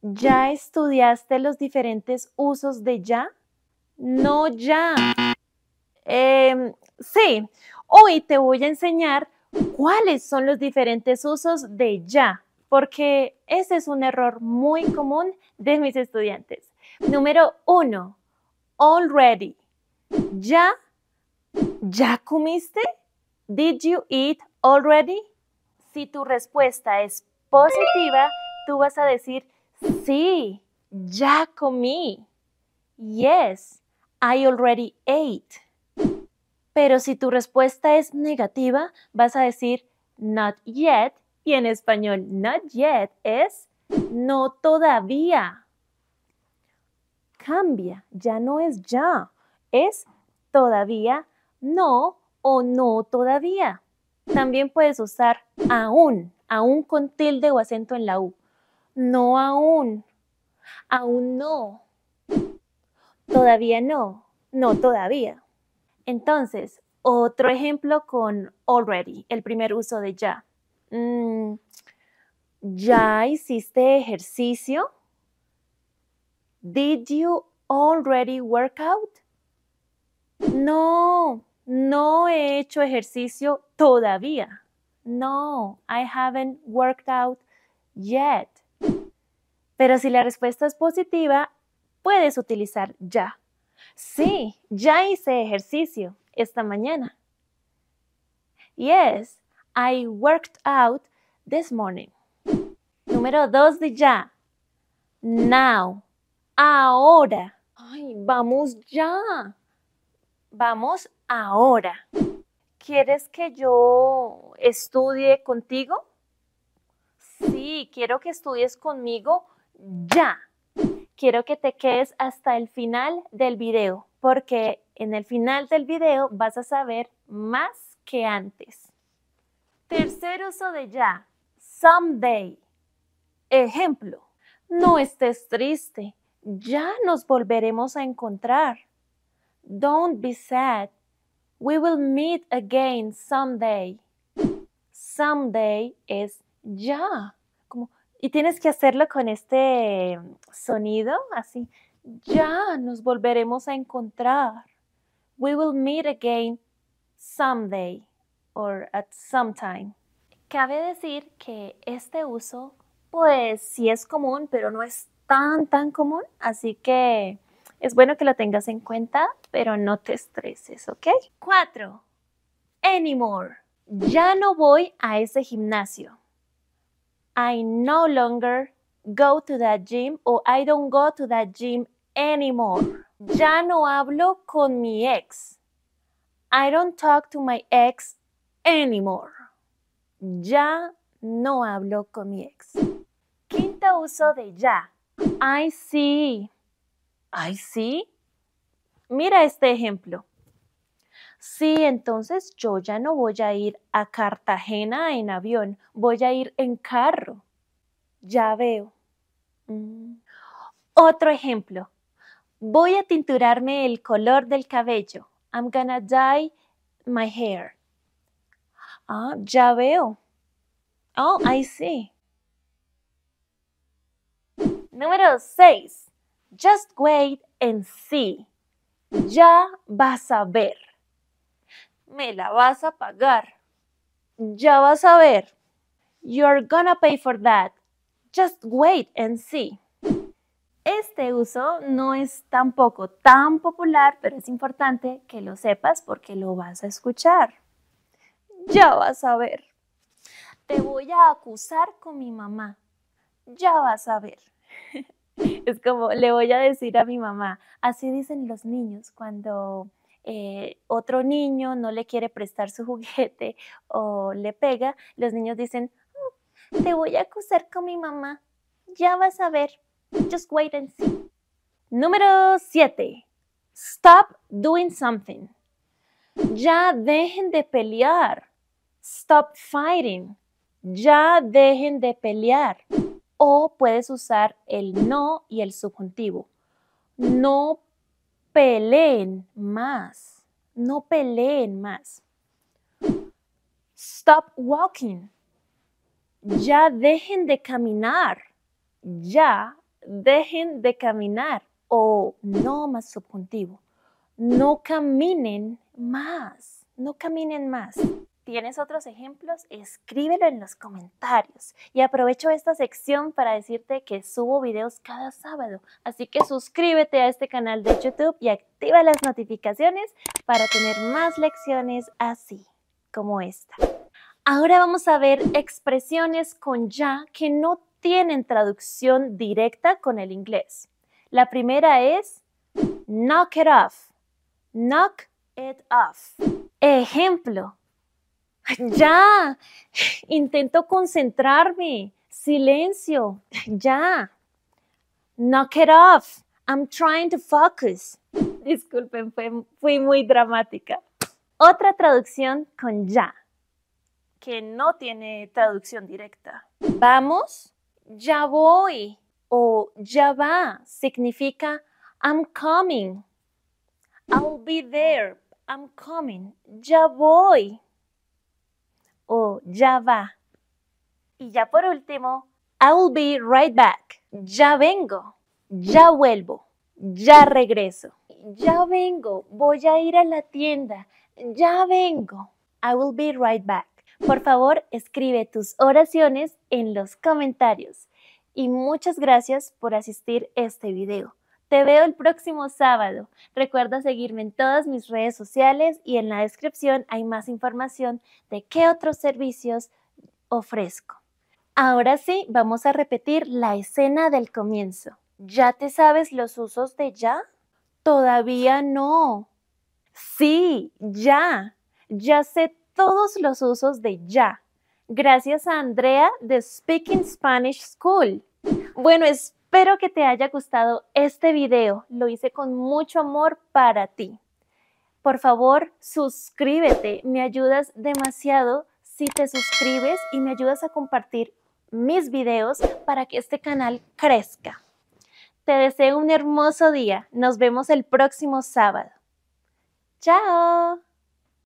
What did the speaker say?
¿Ya estudiaste los diferentes usos de ya? No ya. Em, sí, hoy te voy a enseñar cuáles son los diferentes usos de ya, porque ese es un error muy común de mis estudiantes. Número uno, already. ¿Ya? ¿Ya comiste? ¿Did you eat already? Si tu respuesta es positiva, tú vas a decir Sí, ya comí. Yes, I already ate. Pero si tu respuesta es negativa, vas a decir not yet y en español not yet es no todavía. Cambia, ya no es ya, es todavía, no o no todavía. También puedes usar aún, aún con tilde o acento en la U. No aún. Aún no. Todavía no. No todavía. Entonces, otro ejemplo con already, el primer uso de ya. Mm, ¿Ya hiciste ejercicio? Did you already work out? No, no he hecho ejercicio todavía. No, I haven't worked out yet. Pero si la respuesta es positiva, puedes utilizar ya. Sí, ya hice ejercicio esta mañana. Yes, I worked out this morning. Número dos de ya. Now. Ahora. Ay, vamos ya. Vamos ahora. ¿Quieres que yo estudie contigo? Sí, quiero que estudies conmigo ya. Quiero que te quedes hasta el final del video porque en el final del video vas a saber más que antes. Tercer uso de ya, someday. Ejemplo, no estés triste, ya nos volveremos a encontrar. Don't be sad, we will meet again someday. Someday es ya. Y tienes que hacerlo con este mm, sonido, así. Ya nos volveremos a encontrar. We will meet again someday or at some time. Cabe decir que este uso, pues sí es común, pero no es tan, tan común. Así que es bueno que lo tengas en cuenta, pero no te estreses, ¿ok? Cuatro, Anymore. Ya no voy a ese gimnasio. I no longer go to that gym or I don't go to that gym anymore. Ya no hablo con mi ex. I don't talk to my ex anymore. Ya no hablo con mi ex. Quinto uso de ya. I see. I see. Mira este ejemplo sí, entonces yo ya no voy a ir a Cartagena en avión, voy a ir en carro. Ya veo. Mm. Otro ejemplo. Voy a tinturarme el color del cabello. I'm gonna dye my hair. Ah, ya veo. Oh, I see. Número 6. Just wait and see. Ya vas a ver me la vas a pagar. Ya vas a ver. You're gonna pay for that. Just wait and see. Este uso no es tampoco tan popular, pero es importante que lo sepas porque lo vas a escuchar. Ya vas a ver. Te voy a acusar con mi mamá. Ya vas a ver. Es como le voy a decir a mi mamá. Así dicen los niños cuando eh, otro niño no le quiere prestar su juguete o le pega, los niños dicen, mm, te voy a acusar con mi mamá, ya vas a ver, just wait and see. Número 7. Stop doing something. Ya dejen de pelear. Stop fighting. Ya dejen de pelear. O puedes usar el no y el subjuntivo. No peleen más, no peleen más. Stop walking. Ya dejen de caminar. Ya dejen de caminar. O no más subjuntivo. No caminen más. No caminen más tienes otros ejemplos, escríbelo en los comentarios. Y aprovecho esta sección para decirte que subo videos cada sábado, así que suscríbete a este canal de YouTube y activa las notificaciones para tener más lecciones así como esta. Ahora vamos a ver expresiones con ya que no tienen traducción directa con el inglés. La primera es knock it off, knock it off. Ejemplo, ya, intento concentrarme, silencio, ya. Knock it off, I'm trying to focus. Disculpen, fui muy dramática. Otra traducción con ya, que no tiene traducción directa. Vamos, ya voy o ya va significa I'm coming. I'll be there. I'm coming. Ya voy o ya va. Y ya por último, I will be right back. Ya vengo. Ya vuelvo. Ya regreso. Ya vengo. Voy a ir a la tienda. Ya vengo. I will be right back. Por favor, escribe tus oraciones en los comentarios. Y muchas gracias por asistir este video. Te veo el próximo sábado. Recuerda seguirme en todas mis redes sociales y en la descripción hay más información de qué otros servicios ofrezco. Ahora sí, vamos a repetir la escena del comienzo. ¿Ya te sabes los usos de ya? Todavía no. Sí, ya. Ya sé todos los usos de ya. Gracias a Andrea de Speaking Spanish School. Bueno, es Espero que te haya gustado este video. Lo hice con mucho amor para ti. Por favor, suscríbete. Me ayudas demasiado si te suscribes y me ayudas a compartir mis videos para que este canal crezca. Te deseo un hermoso día. Nos vemos el próximo sábado. ¡Chao!